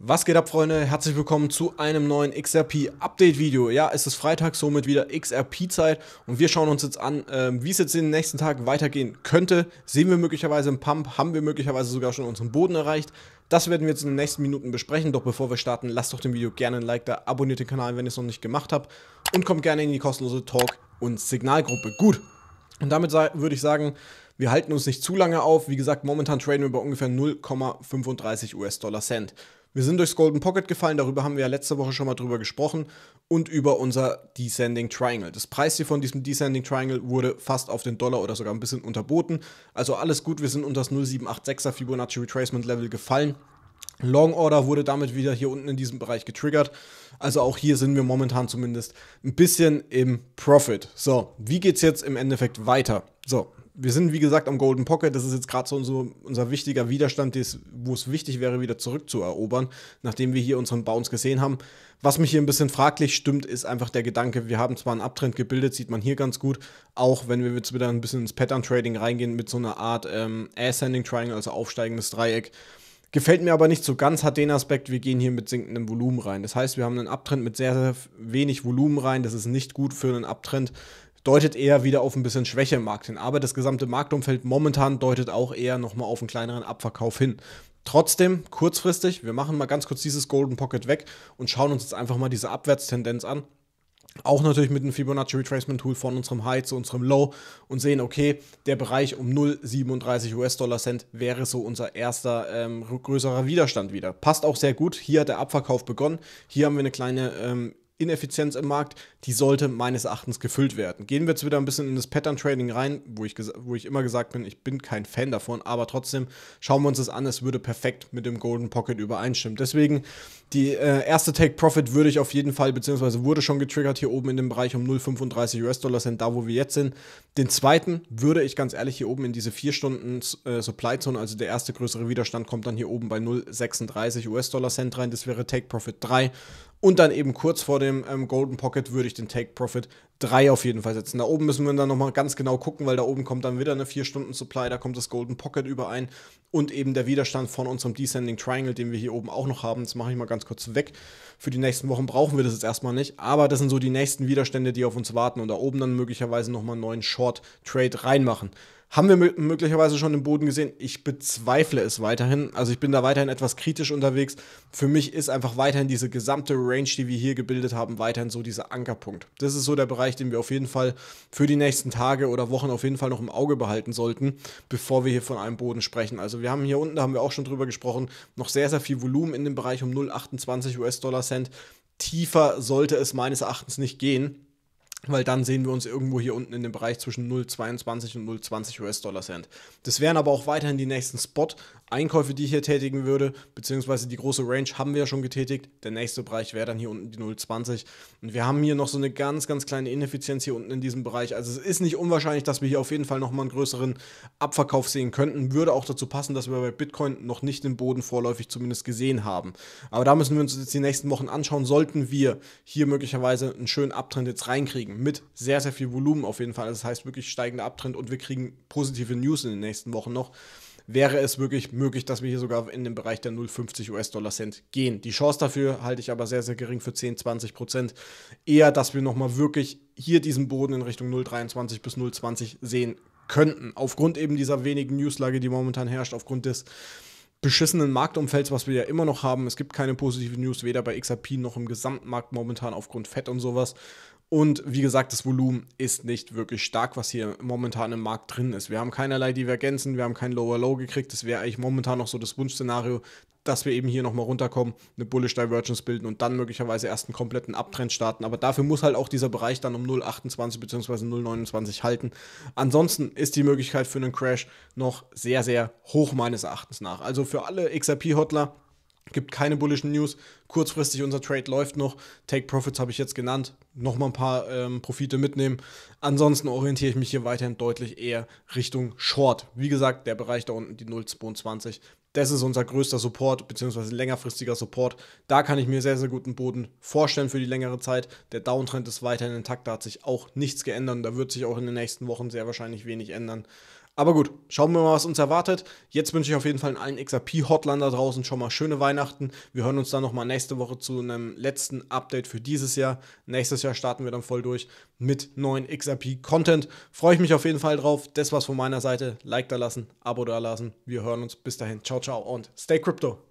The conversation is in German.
Was geht ab, Freunde? Herzlich willkommen zu einem neuen XRP-Update-Video. Ja, es ist Freitag, somit wieder XRP-Zeit und wir schauen uns jetzt an, ähm, wie es jetzt in den nächsten Tagen weitergehen könnte. Sehen wir möglicherweise einen Pump, haben wir möglicherweise sogar schon unseren Boden erreicht. Das werden wir jetzt in den nächsten Minuten besprechen, doch bevor wir starten, lasst doch dem Video gerne ein Like da, abonniert den Kanal, wenn ihr es noch nicht gemacht habt und kommt gerne in die kostenlose Talk- und Signalgruppe. Gut, und damit würde ich sagen, wir halten uns nicht zu lange auf. Wie gesagt, momentan traden wir bei ungefähr 0,35 US-Dollar Cent. Wir sind durchs Golden Pocket gefallen, darüber haben wir ja letzte Woche schon mal drüber gesprochen und über unser Descending Triangle. Das Preis hier von diesem Descending Triangle wurde fast auf den Dollar oder sogar ein bisschen unterboten. Also alles gut, wir sind unter das 0786er Fibonacci Retracement Level gefallen. Long Order wurde damit wieder hier unten in diesem Bereich getriggert. Also auch hier sind wir momentan zumindest ein bisschen im Profit. So, wie geht's jetzt im Endeffekt weiter? So, wir sind, wie gesagt, am Golden Pocket. Das ist jetzt gerade so unser, unser, wichtiger Widerstand, wo es wichtig wäre, wieder zurückzuerobern, nachdem wir hier unseren Bounce gesehen haben. Was mich hier ein bisschen fraglich stimmt, ist einfach der Gedanke, wir haben zwar einen Abtrend gebildet, sieht man hier ganz gut, auch wenn wir jetzt wieder ein bisschen ins Pattern-Trading reingehen mit so einer Art ähm, Ascending Triangle, also aufsteigendes Dreieck. Gefällt mir aber nicht so ganz, hat den Aspekt, wir gehen hier mit sinkendem Volumen rein. Das heißt, wir haben einen Abtrend mit sehr, sehr wenig Volumen rein. Das ist nicht gut für einen Abtrend deutet eher wieder auf ein bisschen Schwäche im Markt hin. Aber das gesamte Marktumfeld momentan deutet auch eher nochmal auf einen kleineren Abverkauf hin. Trotzdem, kurzfristig, wir machen mal ganz kurz dieses Golden Pocket weg und schauen uns jetzt einfach mal diese Abwärtstendenz an. Auch natürlich mit dem Fibonacci Retracement Tool von unserem High zu unserem Low und sehen, okay, der Bereich um 0,37 US-Dollar Cent wäre so unser erster ähm, größerer Widerstand wieder. Passt auch sehr gut. Hier hat der Abverkauf begonnen. Hier haben wir eine kleine ähm, Ineffizienz im Markt, die sollte meines Erachtens gefüllt werden. Gehen wir jetzt wieder ein bisschen in das Pattern Trading rein, wo ich, wo ich immer gesagt bin, ich bin kein Fan davon, aber trotzdem schauen wir uns das an, es würde perfekt mit dem Golden Pocket übereinstimmen. Deswegen die äh, erste Take Profit würde ich auf jeden Fall, beziehungsweise wurde schon getriggert hier oben in dem Bereich um 0,35 US-Dollar sind, da wo wir jetzt sind. Den zweiten würde ich ganz ehrlich hier oben in diese 4 Stunden äh, Supply Zone, also der erste größere Widerstand kommt dann hier oben bei 0,36 US-Dollar Cent rein, das wäre Take Profit 3. Und dann eben kurz vor dem ähm, Golden Pocket würde ich den Take Profit drei auf jeden Fall setzen. Da oben müssen wir dann nochmal ganz genau gucken, weil da oben kommt dann wieder eine 4-Stunden-Supply, da kommt das Golden Pocket überein und eben der Widerstand von unserem Descending Triangle, den wir hier oben auch noch haben. Das mache ich mal ganz kurz weg. Für die nächsten Wochen brauchen wir das jetzt erstmal nicht, aber das sind so die nächsten Widerstände, die auf uns warten und da oben dann möglicherweise nochmal einen neuen Short-Trade reinmachen haben wir möglicherweise schon den Boden gesehen. Ich bezweifle es weiterhin. Also ich bin da weiterhin etwas kritisch unterwegs. Für mich ist einfach weiterhin diese gesamte Range, die wir hier gebildet haben, weiterhin so dieser Ankerpunkt. Das ist so der Bereich, den wir auf jeden Fall für die nächsten Tage oder Wochen auf jeden Fall noch im Auge behalten sollten, bevor wir hier von einem Boden sprechen. Also wir haben hier unten, da haben wir auch schon drüber gesprochen, noch sehr, sehr viel Volumen in dem Bereich um 0,28 US-Dollar Cent. Tiefer sollte es meines Erachtens nicht gehen weil dann sehen wir uns irgendwo hier unten in dem Bereich zwischen 0,22 und 0,20 US-Dollar Cent. Das wären aber auch weiterhin die nächsten Spot-Einkäufe, die ich hier tätigen würde, beziehungsweise die große Range haben wir ja schon getätigt. Der nächste Bereich wäre dann hier unten die 0,20. Und wir haben hier noch so eine ganz, ganz kleine Ineffizienz hier unten in diesem Bereich. Also es ist nicht unwahrscheinlich, dass wir hier auf jeden Fall nochmal einen größeren Abverkauf sehen könnten. Würde auch dazu passen, dass wir bei Bitcoin noch nicht den Boden vorläufig zumindest gesehen haben. Aber da müssen wir uns jetzt die nächsten Wochen anschauen, sollten wir hier möglicherweise einen schönen Abtrend jetzt reinkriegen kriegen. Mit sehr, sehr viel Volumen auf jeden Fall. Also das heißt wirklich steigender Abtrend und wir kriegen positive News in den nächsten Wochen noch. Wäre es wirklich möglich, dass wir hier sogar in den Bereich der 0,50 US-Dollar-Cent gehen? Die Chance dafür halte ich aber sehr, sehr gering für 10, 20 Prozent. Eher, dass wir nochmal wirklich hier diesen Boden in Richtung 0,23 bis 0,20 sehen könnten. Aufgrund eben dieser wenigen Newslage, die momentan herrscht, aufgrund des beschissenen Marktumfelds, was wir ja immer noch haben. Es gibt keine positiven News, weder bei XRP noch im Gesamtmarkt momentan aufgrund Fett und sowas. Und wie gesagt, das Volumen ist nicht wirklich stark, was hier momentan im Markt drin ist. Wir haben keinerlei Divergenzen, wir haben kein Lower Low gekriegt. Das wäre eigentlich momentan noch so das Wunschszenario, dass wir eben hier nochmal runterkommen, eine Bullish Divergence bilden und dann möglicherweise erst einen kompletten Abtrend starten. Aber dafür muss halt auch dieser Bereich dann um 0,28 bzw. 0,29 halten. Ansonsten ist die Möglichkeit für einen Crash noch sehr, sehr hoch meines Erachtens nach. Also für alle xrp hotler gibt keine bullischen News. Kurzfristig unser Trade läuft noch. Take Profits habe ich jetzt genannt. Nochmal ein paar ähm, Profite mitnehmen. Ansonsten orientiere ich mich hier weiterhin deutlich eher Richtung Short. Wie gesagt, der Bereich da unten, die 0,22. Das ist unser größter Support, beziehungsweise längerfristiger Support. Da kann ich mir sehr, sehr guten Boden vorstellen für die längere Zeit. Der Downtrend ist weiterhin intakt, da hat sich auch nichts geändert. Da wird sich auch in den nächsten Wochen sehr wahrscheinlich wenig ändern. Aber gut, schauen wir mal, was uns erwartet. Jetzt wünsche ich auf jeden Fall allen XRP-Hotlern da draußen schon mal schöne Weihnachten. Wir hören uns dann nochmal nächste Woche zu einem letzten Update für dieses Jahr. Nächstes Jahr starten wir dann voll durch mit neuen XRP-Content. Freue ich mich auf jeden Fall drauf. Das war's von meiner Seite. Like da lassen, Abo da lassen. Wir hören uns. Bis dahin. Ciao, ciao und stay crypto.